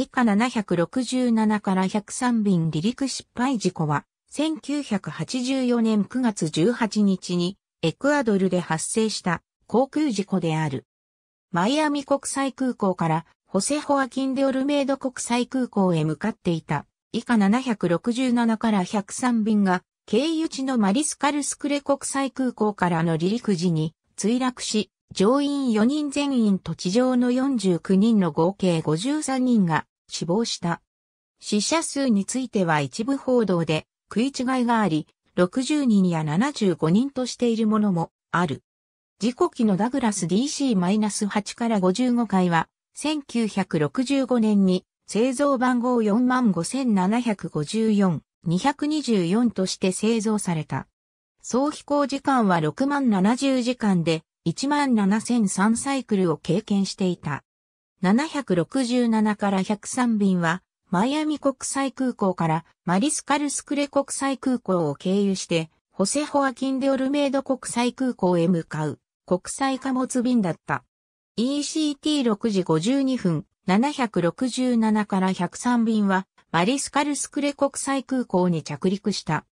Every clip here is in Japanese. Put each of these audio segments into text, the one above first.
以下767から103便離陸失敗事故は、1984年9月18日にエクアドルで発生した航空事故である。マイアミ国際空港からホセホアキンデオルメイド国際空港へ向かっていた以下767から103便が経由地のマリスカルスクレ国際空港からの離陸時に墜落し、乗員4人全員と地上の49人の合計53人が死亡した。死者数については一部報道で食い違いがあり、60人や75人としているものもある。事故機のダグラス DC-8 から55回は、1965年に製造番号45754-224として製造された。総飛行時間は6万70時間で1万7003サイクルを経験していた。767から103便は、マイアミ国際空港からマリスカルスクレ国際空港を経由して、ホセホアキンデオルメイド国際空港へ向かう国際貨物便だった。ECT6 時52分、767から103便は、マリスカルスクレ国際空港に着陸した。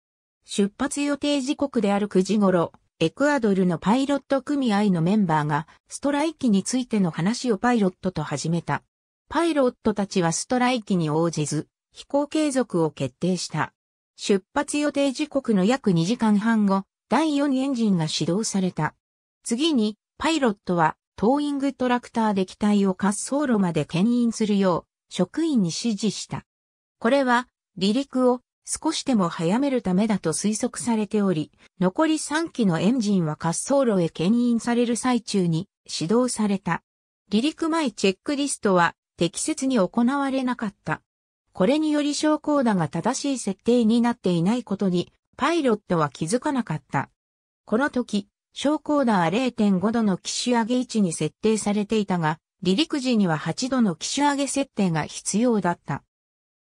出発予定時刻である9時頃、エクアドルのパイロット組合のメンバーがストライキについての話をパイロットと始めた。パイロットたちはストライキに応じず、飛行継続を決定した。出発予定時刻の約2時間半後、第4エンジンが始動された。次に、パイロットは、トーイングトラクターで機体を滑走路まで牽引するよう、職員に指示した。これは、離陸を少しでも早めるためだと推測されており、残り3機のエンジンは滑走路へ牽引される最中に始動された。離陸前チェックリストは適切に行われなかった。これにより昇降打が正しい設定になっていないことに、パイロットは気づかなかった。この時、昇降打は0.5度の機種上げ位置に設定されていたが、離陸時には8度の機種上げ設定が必要だった。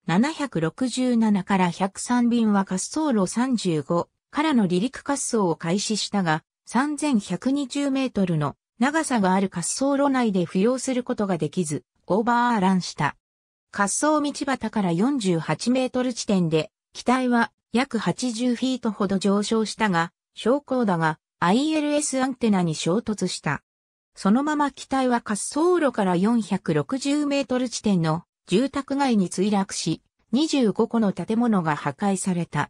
767から103便は滑走路35からの離陸滑走を開始したが、3120メートルの長さがある滑走路内で浮揚することができず、オーバーランした。滑走道端から48メートル地点で、機体は約80フィートほど上昇したが、昇降だが ILS アンテナに衝突した。そのまま機体は滑走路から460メートル地点の住宅街に墜落し、25個の建物が破壊された。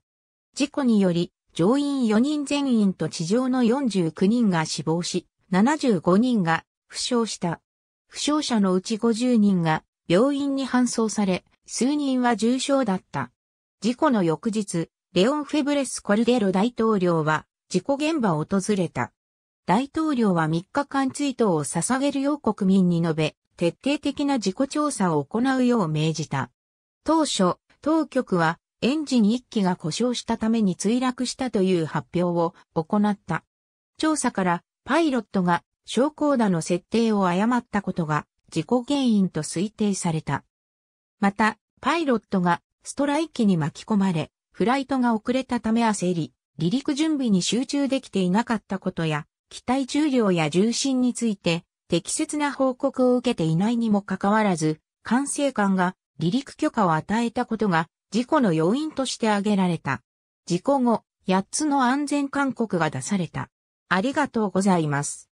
事故により、乗員4人全員と地上の49人が死亡し、75人が負傷した。負傷者のうち50人が病院に搬送され、数人は重傷だった。事故の翌日、レオン・フェブレス・コルデロ大統領は事故現場を訪れた。大統領は3日間追悼を捧げるよう国民に述べ、徹底的な自己調査を行うよう命じた。当初、当局はエンジン1機が故障したために墜落したという発表を行った。調査からパイロットが昇降打の設定を誤ったことが事故原因と推定された。また、パイロットがストライキに巻き込まれ、フライトが遅れたため焦り、離陸準備に集中できていなかったことや、機体重量や重心について適切な報告を受けていないにもかかわらず、管制官が離陸許可を与えたことが事故の要因として挙げられた。事故後、8つの安全勧告が出された。ありがとうございます。